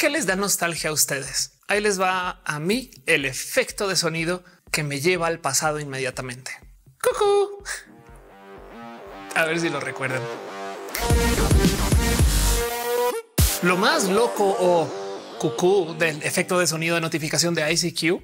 ¿Qué les da nostalgia a ustedes? Ahí les va a mí el efecto de sonido que me lleva al pasado inmediatamente. ¡Cucú! A ver si lo recuerdan. Lo más loco o cucú del efecto de sonido de notificación de ICQ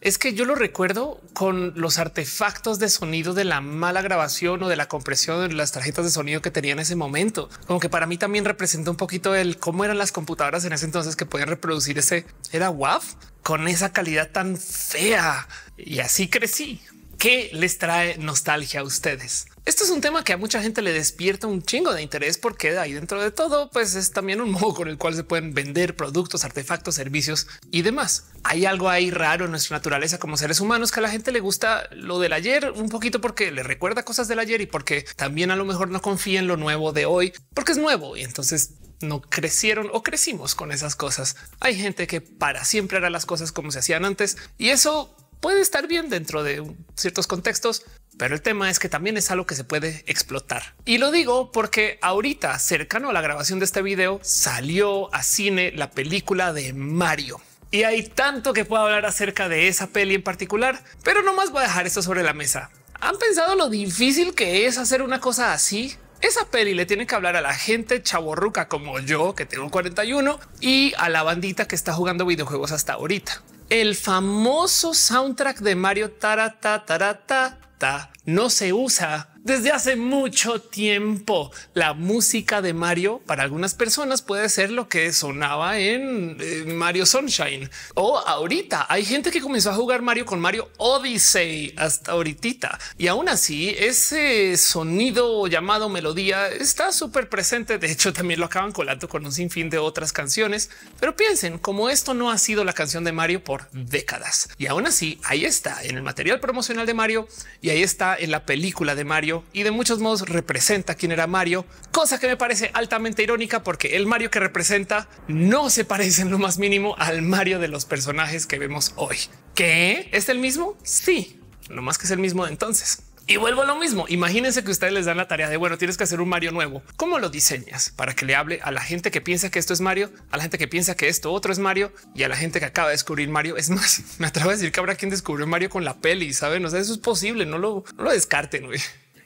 es que yo lo recuerdo con los artefactos de sonido de la mala grabación o de la compresión de las tarjetas de sonido que tenía en ese momento. Como que para mí también representa un poquito el cómo eran las computadoras en ese entonces que podían reproducir ese era WAV con esa calidad tan fea. Y así crecí. ¿Qué les trae nostalgia a ustedes? Esto es un tema que a mucha gente le despierta un chingo de interés porque ahí dentro de todo, pues es también un modo con el cual se pueden vender productos, artefactos, servicios y demás. Hay algo ahí raro en nuestra naturaleza como seres humanos que a la gente le gusta lo del ayer un poquito porque le recuerda cosas del ayer y porque también a lo mejor no confía en lo nuevo de hoy porque es nuevo y entonces no crecieron o crecimos con esas cosas. Hay gente que para siempre hará las cosas como se hacían antes y eso puede estar bien dentro de ciertos contextos, pero el tema es que también es algo que se puede explotar. Y lo digo porque ahorita, cercano a la grabación de este video, salió a cine la película de Mario. Y hay tanto que puedo hablar acerca de esa peli en particular, pero no más voy a dejar esto sobre la mesa. ¿Han pensado lo difícil que es hacer una cosa así? Esa peli le tiene que hablar a la gente chaborruca como yo, que tengo 41, y a la bandita que está jugando videojuegos hasta ahorita el famoso soundtrack de Mario Tarata Tarata ta, no se usa desde hace mucho tiempo. La música de Mario para algunas personas puede ser lo que sonaba en Mario Sunshine o ahorita hay gente que comenzó a jugar Mario con Mario Odyssey hasta ahorita y aún así ese sonido llamado melodía está súper presente. De hecho, también lo acaban colando con un sinfín de otras canciones, pero piensen como esto no ha sido la canción de Mario por décadas y aún así ahí está en el material promocional de Mario y ahí está en la película de Mario y de muchos modos representa quién era Mario, cosa que me parece altamente irónica porque el Mario que representa no se parece en lo más mínimo al Mario de los personajes que vemos hoy. ¿Qué? ¿Es el mismo? Sí, lo más que es el mismo de entonces. Y vuelvo a lo mismo. Imagínense que ustedes les dan la tarea de bueno, tienes que hacer un Mario nuevo. ¿Cómo lo diseñas para que le hable a la gente que piensa que esto es Mario, a la gente que piensa que esto otro es Mario y a la gente que acaba de descubrir Mario? Es más, me atrevo a decir que habrá quien descubrió Mario con la peli, saben? No sé, eso es posible. No lo, lo descarten.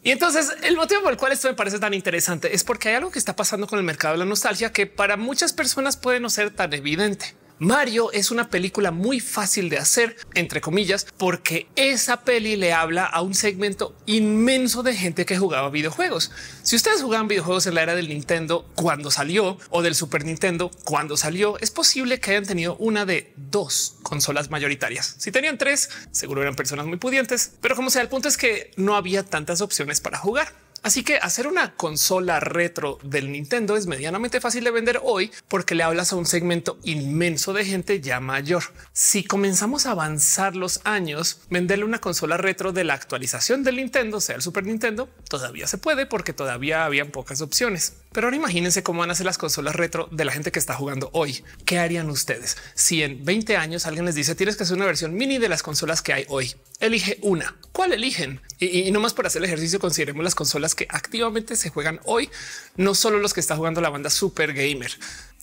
Y entonces el motivo por el cual esto me parece tan interesante es porque hay algo que está pasando con el mercado de la nostalgia que para muchas personas puede no ser tan evidente. Mario es una película muy fácil de hacer, entre comillas, porque esa peli le habla a un segmento inmenso de gente que jugaba videojuegos. Si ustedes jugaban videojuegos en la era del Nintendo cuando salió o del Super Nintendo cuando salió, es posible que hayan tenido una de dos consolas mayoritarias. Si tenían tres, seguro eran personas muy pudientes, pero como sea, el punto es que no había tantas opciones para jugar. Así que hacer una consola retro del Nintendo es medianamente fácil de vender hoy porque le hablas a un segmento inmenso de gente ya mayor. Si comenzamos a avanzar los años, venderle una consola retro de la actualización del Nintendo, sea el Super Nintendo, todavía se puede porque todavía habían pocas opciones. Pero ahora imagínense cómo van a ser las consolas retro de la gente que está jugando hoy. ¿Qué harían ustedes si en 20 años alguien les dice tienes que hacer una versión mini de las consolas que hay hoy? Elige una. ¿Cuál eligen? Y, y no más por hacer el ejercicio, consideremos las consolas que activamente se juegan hoy, no solo los que está jugando la banda super gamer.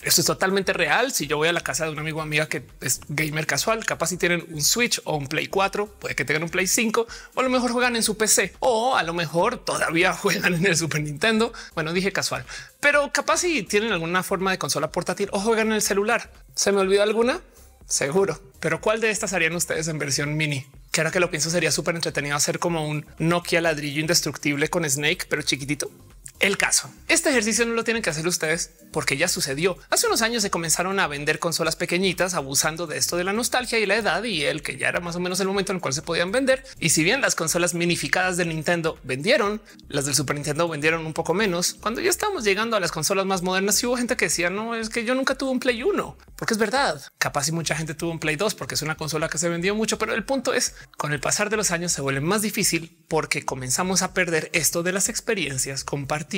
Esto es totalmente real. Si yo voy a la casa de un amigo o amiga que es gamer casual, capaz si tienen un Switch o un Play 4, puede que tengan un Play 5 o a lo mejor juegan en su PC o a lo mejor todavía juegan en el Super Nintendo. Bueno, dije casual, pero capaz si tienen alguna forma de consola portátil o juegan en el celular. ¿Se me olvidó alguna? Seguro. Pero ¿cuál de estas harían ustedes en versión mini? que ahora que lo pienso sería súper entretenido hacer como un Nokia ladrillo indestructible con Snake, pero chiquitito. El caso. Este ejercicio no lo tienen que hacer ustedes porque ya sucedió. Hace unos años se comenzaron a vender consolas pequeñitas abusando de esto de la nostalgia y la edad y el que ya era más o menos el momento en el cual se podían vender. Y si bien las consolas minificadas de Nintendo vendieron, las del Super Nintendo vendieron un poco menos. Cuando ya estábamos llegando a las consolas más modernas, y hubo gente que decía no es que yo nunca tuve un Play 1, porque es verdad. Capaz y mucha gente tuvo un Play 2 porque es una consola que se vendió mucho, pero el punto es con el pasar de los años se vuelve más difícil porque comenzamos a perder esto de las experiencias compartidas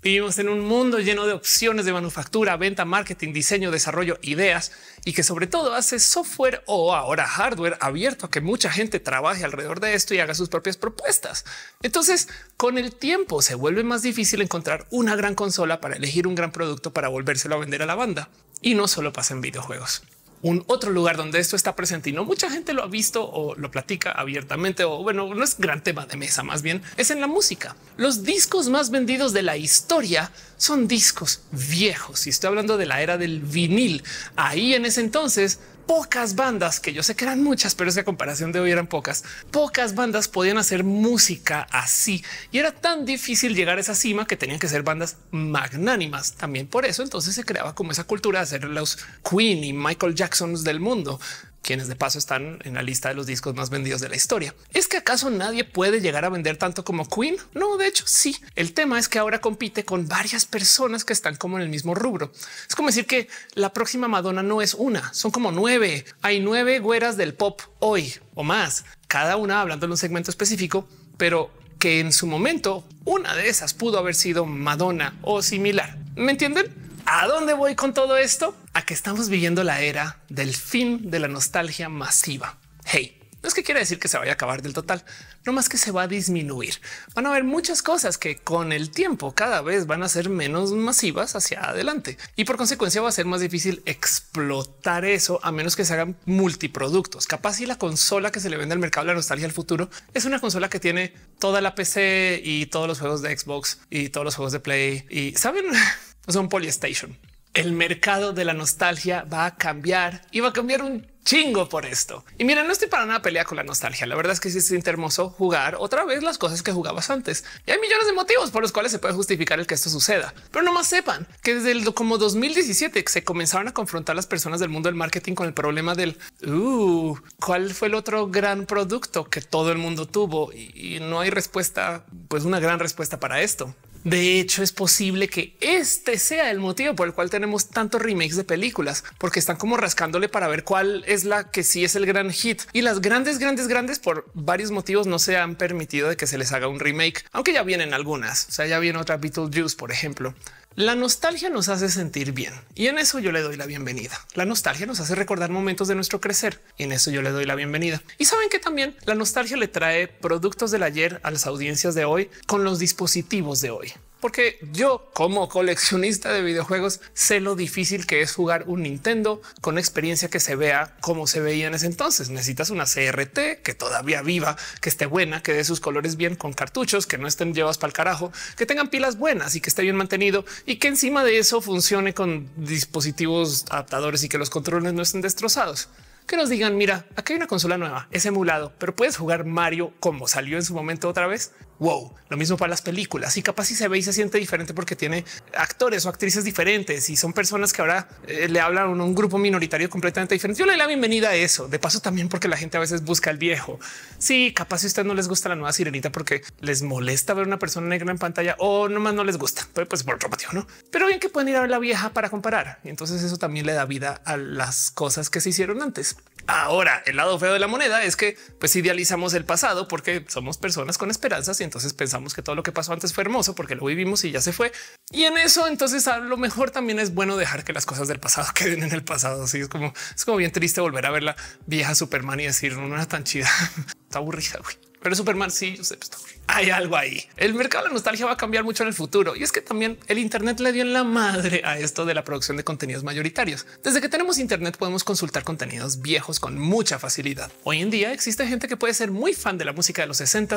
Vivimos en un mundo lleno de opciones de manufactura, venta, marketing, diseño, desarrollo, ideas y que sobre todo hace software o ahora hardware abierto a que mucha gente trabaje alrededor de esto y haga sus propias propuestas. Entonces, con el tiempo se vuelve más difícil encontrar una gran consola para elegir un gran producto para volvérselo a vender a la banda. Y no solo pasa en videojuegos un otro lugar donde esto está presente y no mucha gente lo ha visto o lo platica abiertamente o bueno, no es gran tema de mesa, más bien es en la música. Los discos más vendidos de la historia son discos viejos y estoy hablando de la era del vinil. Ahí en ese entonces pocas bandas que yo sé que eran muchas, pero esa comparación de hoy eran pocas. Pocas bandas podían hacer música así y era tan difícil llegar a esa cima que tenían que ser bandas magnánimas. También por eso entonces se creaba como esa cultura de ser los Queen y Michael Jackson del mundo quienes de paso están en la lista de los discos más vendidos de la historia. ¿Es que acaso nadie puede llegar a vender tanto como Queen? No, de hecho sí. El tema es que ahora compite con varias personas que están como en el mismo rubro. Es como decir que la próxima Madonna no es una, son como nueve. Hay nueve güeras del pop hoy o más, cada una hablando de un segmento específico, pero que en su momento una de esas pudo haber sido Madonna o similar. ¿Me entienden? ¿A dónde voy con todo esto? A que estamos viviendo la era del fin de la nostalgia masiva. Hey, no es que quiera decir que se vaya a acabar del total, no más que se va a disminuir. Van a haber muchas cosas que con el tiempo cada vez van a ser menos masivas hacia adelante y por consecuencia va a ser más difícil explotar eso a menos que se hagan multiproductos. Capaz si la consola que se le vende al mercado la nostalgia al futuro es una consola que tiene toda la PC y todos los juegos de Xbox y todos los juegos de Play y saben. o sea, un Polystation. El mercado de la nostalgia va a cambiar y va a cambiar un chingo por esto. Y mira, no estoy para nada pelea con la nostalgia. La verdad es que sí siente hermoso jugar otra vez las cosas que jugabas antes. Y hay millones de motivos por los cuales se puede justificar el que esto suceda. Pero nomás sepan que desde el como 2017 se comenzaron a confrontar las personas del mundo del marketing con el problema del uh, cuál fue el otro gran producto que todo el mundo tuvo y no hay respuesta, pues una gran respuesta para esto. De hecho, es posible que este sea el motivo por el cual tenemos tantos remakes de películas, porque están como rascándole para ver cuál es la que sí es el gran hit. Y las grandes, grandes, grandes, por varios motivos, no se han permitido de que se les haga un remake, aunque ya vienen algunas. O sea, ya viene otra Beetlejuice, por ejemplo. La nostalgia nos hace sentir bien y en eso yo le doy la bienvenida. La nostalgia nos hace recordar momentos de nuestro crecer y en eso yo le doy la bienvenida. Y saben que también la nostalgia le trae productos del ayer a las audiencias de hoy con los dispositivos de hoy porque yo como coleccionista de videojuegos sé lo difícil que es jugar un Nintendo con experiencia que se vea como se veía en ese entonces. Necesitas una CRT que todavía viva, que esté buena, que dé sus colores bien con cartuchos, que no estén llevados para el carajo, que tengan pilas buenas y que esté bien mantenido y que encima de eso funcione con dispositivos adaptadores y que los controles no estén destrozados que nos digan, mira, aquí hay una consola nueva, es emulado, pero puedes jugar Mario como salió en su momento otra vez wow. Lo mismo para las películas y capaz si se ve y se siente diferente porque tiene actores o actrices diferentes y son personas que ahora eh, le hablan a un grupo minoritario completamente diferente. Yo le doy la bienvenida a eso. De paso también porque la gente a veces busca al viejo. Sí, capaz si a usted no les gusta la nueva sirenita porque les molesta ver una persona negra en pantalla o nomás no les gusta, pero pues por otro motivo, no? Pero bien que pueden ir a ver la vieja para comparar. Y entonces eso también le da vida a las cosas que se hicieron antes. Ahora, el lado feo de la moneda es que pues idealizamos el pasado porque somos personas con esperanzas y entonces pensamos que todo lo que pasó antes fue hermoso porque lo vivimos y ya se fue. Y en eso entonces a lo mejor también es bueno dejar que las cosas del pasado queden en el pasado. Así es como es como bien triste volver a ver la vieja Superman y decir no, no era tan chida, está aburrida. Güey. Pero Superman sí, yo pues, hay algo ahí. El mercado de la nostalgia va a cambiar mucho en el futuro y es que también el Internet le dio en la madre a esto de la producción de contenidos mayoritarios. Desde que tenemos Internet podemos consultar contenidos viejos con mucha facilidad. Hoy en día existe gente que puede ser muy fan de la música de los 60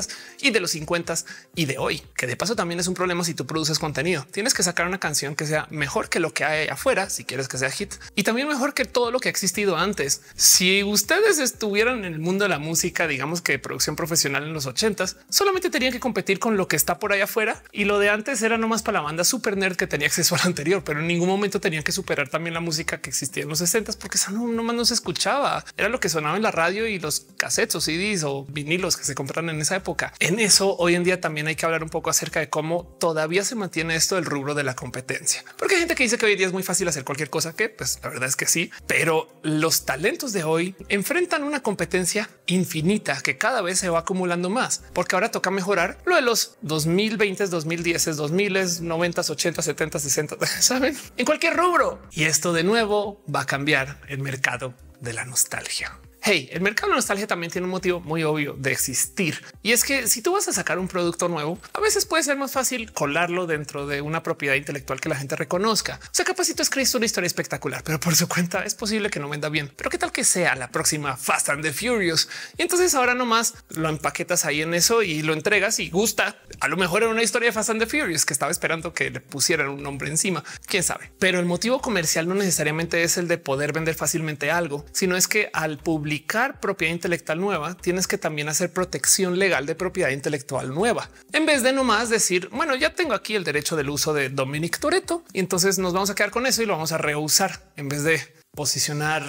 y de los 50s y de hoy, que de paso también es un problema si tú produces contenido. Tienes que sacar una canción que sea mejor que lo que hay afuera si quieres que sea hit y también mejor que todo lo que ha existido antes. Si ustedes estuvieran en el mundo de la música, digamos que producción profesional, en los 80 solamente tenían que competir con lo que está por ahí afuera y lo de antes era nomás para la banda super nerd que tenía acceso al anterior, pero en ningún momento tenían que superar también la música que existía en los 60 porque esa no, nomás no se escuchaba. Era lo que sonaba en la radio y los cassettes o CDs o vinilos que se compraron en esa época. En eso hoy en día también hay que hablar un poco acerca de cómo todavía se mantiene esto del rubro de la competencia, porque hay gente que dice que hoy en día es muy fácil hacer cualquier cosa que pues la verdad es que sí, pero los talentos de hoy enfrentan una competencia infinita que cada vez se va como acumulando más, porque ahora toca mejorar lo de los 2020, 2010, 2000, 90, 80, 70, 60, saben, en cualquier rubro. Y esto de nuevo va a cambiar el mercado de la nostalgia. Hey, el mercado de nostalgia también tiene un motivo muy obvio de existir y es que si tú vas a sacar un producto nuevo, a veces puede ser más fácil colarlo dentro de una propiedad intelectual que la gente reconozca. O sea, capaz si tú escribes una historia espectacular, pero por su cuenta es posible que no venda bien. Pero qué tal que sea la próxima Fast and the Furious? Y entonces ahora nomás lo empaquetas ahí en eso y lo entregas y gusta. A lo mejor era una historia de Fast and the Furious que estaba esperando que le pusieran un nombre encima. Quién sabe, pero el motivo comercial no necesariamente es el de poder vender fácilmente algo, sino es que al público propiedad intelectual nueva, tienes que también hacer protección legal de propiedad intelectual nueva. En vez de nomás decir, bueno, ya tengo aquí el derecho del uso de Dominic Toretto y entonces nos vamos a quedar con eso y lo vamos a rehusar en vez de posicionar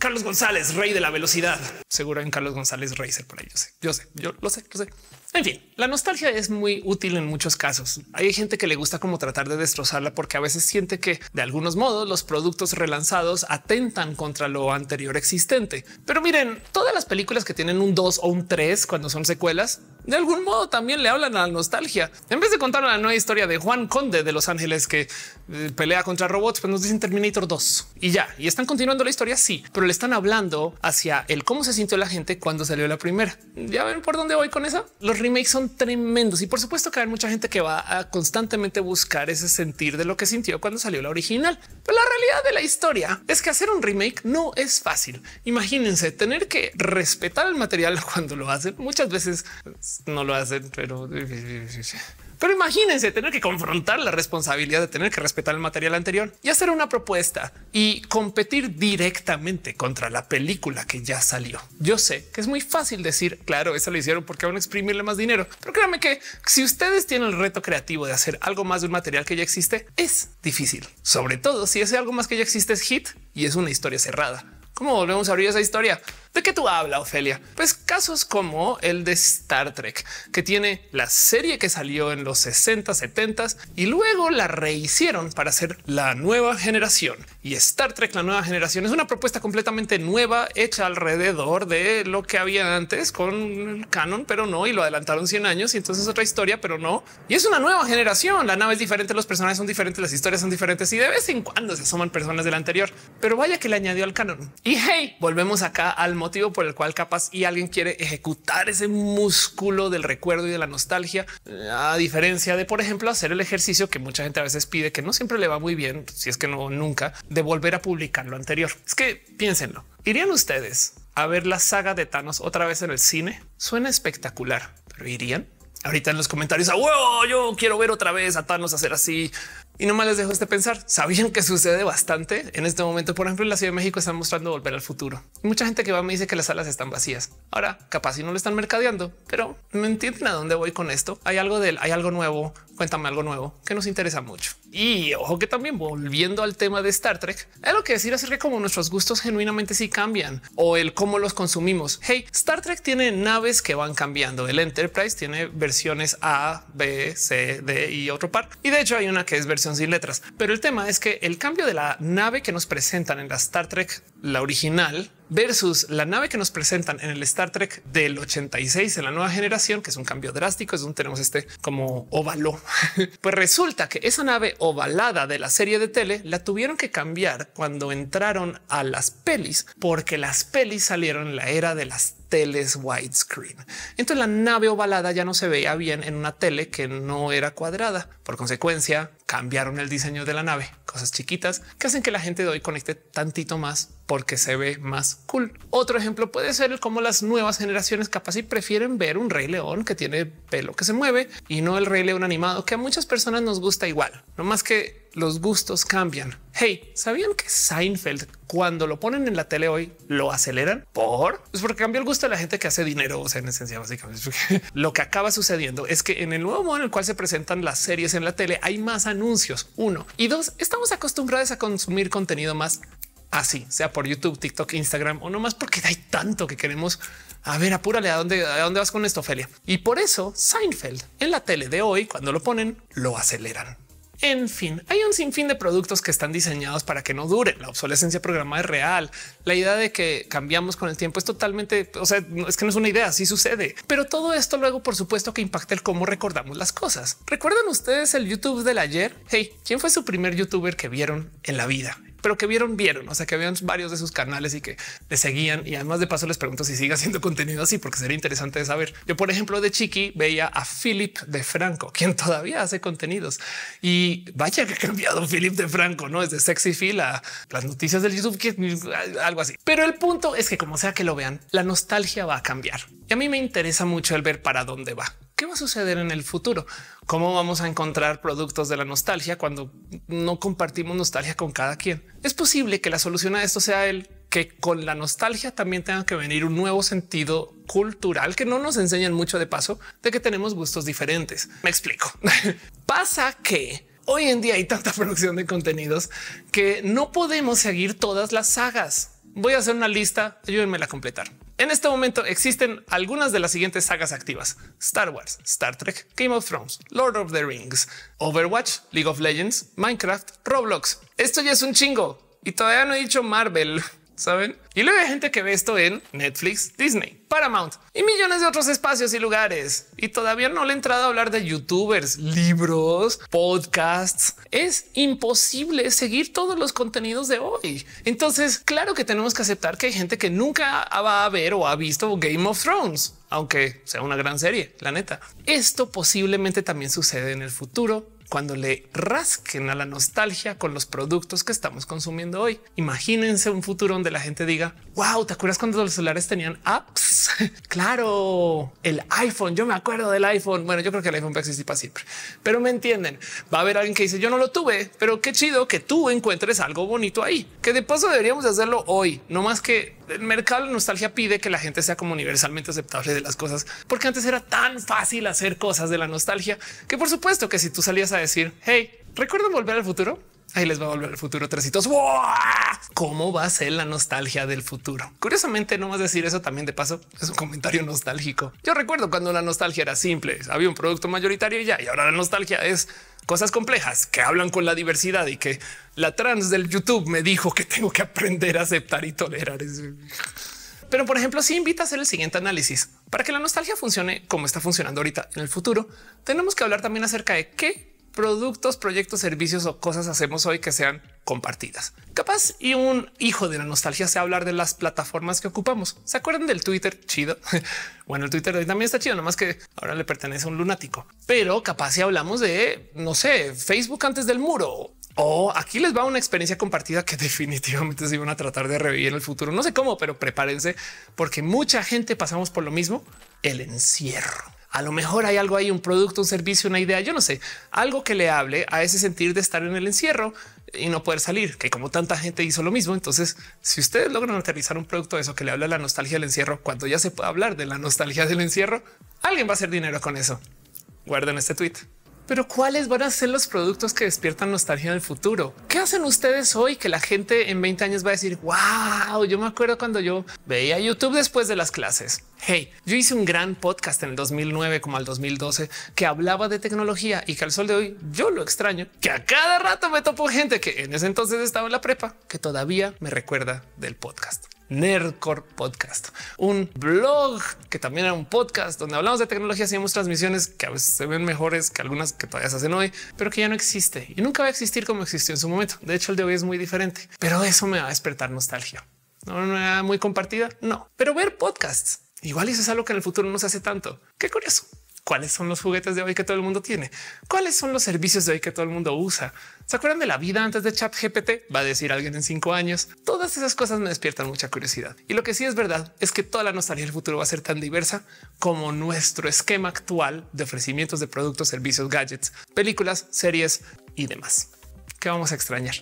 Carlos González, rey de la velocidad. Seguro en Carlos González Racer por ahí. Yo sé, yo sé, yo lo sé, lo sé. En fin, la nostalgia es muy útil en muchos casos. Hay gente que le gusta como tratar de destrozarla porque a veces siente que de algunos modos los productos relanzados atentan contra lo anterior existente. Pero miren, todas las películas que tienen un 2 o un 3 cuando son secuelas, de algún modo también le hablan a la nostalgia. En vez de contar la nueva historia de Juan Conde de Los Ángeles que eh, pelea contra robots, pues nos dicen Terminator 2 y ya, y están continuando la historia, sí, pero le están hablando hacia el cómo se sintió la gente cuando salió la primera. Ya ven por dónde voy con eso. Los remakes son tremendos y por supuesto que hay mucha gente que va a constantemente buscar ese sentir de lo que sintió cuando salió la original. Pero la realidad de la historia es que hacer un remake no es fácil. Imagínense tener que respetar el material cuando lo hacen. Muchas veces no lo hacen, pero Pero imagínense tener que confrontar la responsabilidad de tener que respetar el material anterior y hacer una propuesta y competir directamente contra la película que ya salió. Yo sé que es muy fácil decir, claro, eso lo hicieron porque van a exprimirle más dinero, pero créanme que si ustedes tienen el reto creativo de hacer algo más de un material que ya existe, es difícil, sobre todo si ese algo más que ya existe es hit y es una historia cerrada. ¿Cómo volvemos a abrir esa historia? ¿De qué tú hablas, Ofelia? Pues casos como el de Star Trek, que tiene la serie que salió en los 60, 70 s y luego la rehicieron para hacer la nueva generación. Y Star Trek, la nueva generación, es una propuesta completamente nueva hecha alrededor de lo que había antes con el canon, pero no, y lo adelantaron 100 años y entonces otra historia, pero no. Y es una nueva generación, la nave es diferente, los personajes son diferentes, las historias son diferentes y de vez en cuando se asoman personas de la anterior. Pero vaya que le añadió al canon. Y hey, volvemos acá al motivo motivo por el cual capaz y alguien quiere ejecutar ese músculo del recuerdo y de la nostalgia, a diferencia de, por ejemplo, hacer el ejercicio que mucha gente a veces pide, que no siempre le va muy bien, si es que no nunca, de volver a publicar lo anterior. Es que piénsenlo. ¿Irían ustedes a ver la saga de Thanos otra vez en el cine? Suena espectacular, pero irían ahorita en los comentarios a ah, huevo. Yo quiero ver otra vez a Thanos hacer así y no más les dejo este pensar. Sabían que sucede bastante en este momento. Por ejemplo, en la Ciudad de México están mostrando volver al futuro. Mucha gente que va me dice que las salas están vacías. Ahora, capaz si no lo están mercadeando, pero me entienden a dónde voy con esto. Hay algo del hay algo nuevo. Cuéntame algo nuevo que nos interesa mucho. Y ojo que también volviendo al tema de Star Trek, hay lo que decir acerca de cómo nuestros gustos genuinamente sí cambian o el cómo los consumimos. Hey, Star Trek tiene naves que van cambiando. El Enterprise tiene versiones A, B, C, D y otro par. Y de hecho hay una que es versión sin letras. Pero el tema es que el cambio de la nave que nos presentan en la Star Trek, la original, versus la nave que nos presentan en el Star Trek del 86 en la nueva generación, que es un cambio drástico, es donde tenemos este como óvalo. pues resulta que esa nave ovalada de la serie de tele la tuvieron que cambiar cuando entraron a las pelis, porque las pelis salieron en la era de las teles widescreen. Entonces la nave ovalada ya no se veía bien en una tele que no era cuadrada. Por consecuencia, cambiaron el diseño de la nave cosas chiquitas que hacen que la gente de hoy conecte tantito más porque se ve más cool. Otro ejemplo puede ser cómo las nuevas generaciones capaz y prefieren ver un rey león que tiene pelo que se mueve y no el rey león animado que a muchas personas nos gusta igual, no más que los gustos cambian. Hey, ¿sabían que Seinfeld cuando lo ponen en la tele hoy lo aceleran? ¿Por? Pues porque cambió el gusto de la gente que hace dinero, o sea, en esencia básicamente. lo que acaba sucediendo es que en el nuevo modo en el cual se presentan las series en la tele hay más anuncios, uno. Y dos, estamos acostumbrados a consumir contenido más así, sea por YouTube, TikTok, Instagram o no más porque hay tanto que queremos. A ver, apúrale a dónde, a dónde vas con esto, Ophelia. Y por eso Seinfeld en la tele de hoy, cuando lo ponen, lo aceleran. En fin, hay un sinfín de productos que están diseñados para que no duren. La obsolescencia programada es real. La idea de que cambiamos con el tiempo es totalmente, o sea, es que no es una idea, así sucede. Pero todo esto luego, por supuesto, que impacta el cómo recordamos las cosas. ¿Recuerdan ustedes el YouTube del ayer? Hey, ¿quién fue su primer youtuber que vieron en la vida? pero que vieron, vieron, o sea, que vieron varios de sus canales y que le seguían. Y además de paso les pregunto si sigue haciendo contenido así, porque sería interesante de saber. Yo, por ejemplo, de chiqui veía a Philip de Franco, quien todavía hace contenidos y vaya que ha cambiado Philip de Franco, no es de sexy fila, las noticias del YouTube, algo así. Pero el punto es que como sea que lo vean, la nostalgia va a cambiar y a mí me interesa mucho el ver para dónde va. ¿Qué va a suceder en el futuro? ¿Cómo vamos a encontrar productos de la nostalgia cuando no compartimos nostalgia con cada quien? Es posible que la solución a esto sea el que con la nostalgia también tenga que venir un nuevo sentido cultural que no nos enseñan mucho de paso de que tenemos gustos diferentes. Me explico. Pasa que hoy en día hay tanta producción de contenidos que no podemos seguir todas las sagas voy a hacer una lista. Ayúdenme a completar. En este momento existen algunas de las siguientes sagas activas: Star Wars, Star Trek, Game of Thrones, Lord of the Rings, Overwatch, League of Legends, Minecraft, Roblox. Esto ya es un chingo y todavía no he dicho Marvel. ¿saben? Y luego hay gente que ve esto en Netflix, Disney, Paramount y millones de otros espacios y lugares. Y todavía no le he entrado a hablar de youtubers, libros, podcasts. Es imposible seguir todos los contenidos de hoy. Entonces, claro que tenemos que aceptar que hay gente que nunca va a ver o ha visto Game of Thrones, aunque sea una gran serie, la neta. Esto posiblemente también sucede en el futuro cuando le rasquen a la nostalgia con los productos que estamos consumiendo hoy. Imagínense un futuro donde la gente diga, wow, ¿te acuerdas cuando los celulares tenían apps? claro, el iPhone, yo me acuerdo del iPhone. Bueno, yo creo que el iPhone va a existir para siempre, pero me entienden. Va a haber alguien que dice, yo no lo tuve, pero qué chido que tú encuentres algo bonito ahí, que de paso deberíamos hacerlo hoy, no más que el mercado de nostalgia pide que la gente sea como universalmente aceptable de las cosas, porque antes era tan fácil hacer cosas de la nostalgia que por supuesto que si tú salías a decir, hey, recuerdo volver al futuro? ahí les va a volver el futuro tresitos. ¿Cómo va a ser la nostalgia del futuro? Curiosamente, no a decir eso también de paso es un comentario nostálgico. Yo recuerdo cuando la nostalgia era simple, había un producto mayoritario y ya, y ahora la nostalgia es cosas complejas que hablan con la diversidad y que la trans del YouTube me dijo que tengo que aprender a aceptar y tolerar. Pero, por ejemplo, si invita a hacer el siguiente análisis para que la nostalgia funcione como está funcionando ahorita en el futuro, tenemos que hablar también acerca de qué productos, proyectos, servicios o cosas hacemos hoy que sean compartidas. Capaz y un hijo de la nostalgia sea hablar de las plataformas que ocupamos. ¿Se acuerdan del Twitter chido? bueno, el Twitter de hoy también está chido, nomás que ahora le pertenece a un lunático. Pero capaz si hablamos de, no sé, Facebook antes del muro. O aquí les va una experiencia compartida que definitivamente se iban a tratar de revivir en el futuro. No sé cómo, pero prepárense porque mucha gente pasamos por lo mismo, el encierro. A lo mejor hay algo ahí, un producto, un servicio, una idea, yo no sé, algo que le hable a ese sentir de estar en el encierro y no poder salir, que como tanta gente hizo lo mismo. Entonces, si ustedes logran aterrizar un producto de eso que le habla la nostalgia del encierro, cuando ya se pueda hablar de la nostalgia del encierro, alguien va a hacer dinero con eso. Guarden este tweet. Pero ¿cuáles van a ser los productos que despiertan nostalgia del futuro? ¿Qué hacen ustedes hoy que la gente en 20 años va a decir, wow, yo me acuerdo cuando yo veía YouTube después de las clases? Hey, yo hice un gran podcast en el 2009 como al 2012 que hablaba de tecnología y que al sol de hoy yo lo extraño, que a cada rato me topo gente que en ese entonces estaba en la prepa, que todavía me recuerda del podcast. Nerdcore Podcast, un blog que también era un podcast donde hablamos de tecnología, hacíamos transmisiones que a veces se ven mejores que algunas que todavía se hacen hoy, pero que ya no existe y nunca va a existir como existió en su momento. De hecho, el de hoy es muy diferente, pero eso me va a despertar nostalgia. No, era muy compartida, no, pero ver podcasts igual eso es algo que en el futuro no se hace tanto. Qué curioso cuáles son los juguetes de hoy que todo el mundo tiene, cuáles son los servicios de hoy que todo el mundo usa. ¿Se acuerdan de la vida antes de Chat GPT? Va a decir alguien en cinco años. Todas esas cosas me despiertan mucha curiosidad. Y lo que sí es verdad es que toda la nostalgia del futuro va a ser tan diversa como nuestro esquema actual de ofrecimientos de productos, servicios, gadgets, películas, series y demás. ¿Qué vamos a extrañar?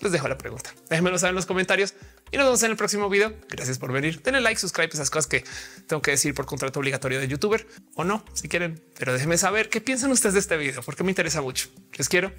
Les dejo la pregunta. Déjenmelo saber en los comentarios y nos vemos en el próximo video. Gracias por venir. Denle like, suscribe, esas cosas que tengo que decir por contrato obligatorio de youtuber o no, si quieren, pero déjenme saber qué piensan ustedes de este video, porque me interesa mucho. Les quiero.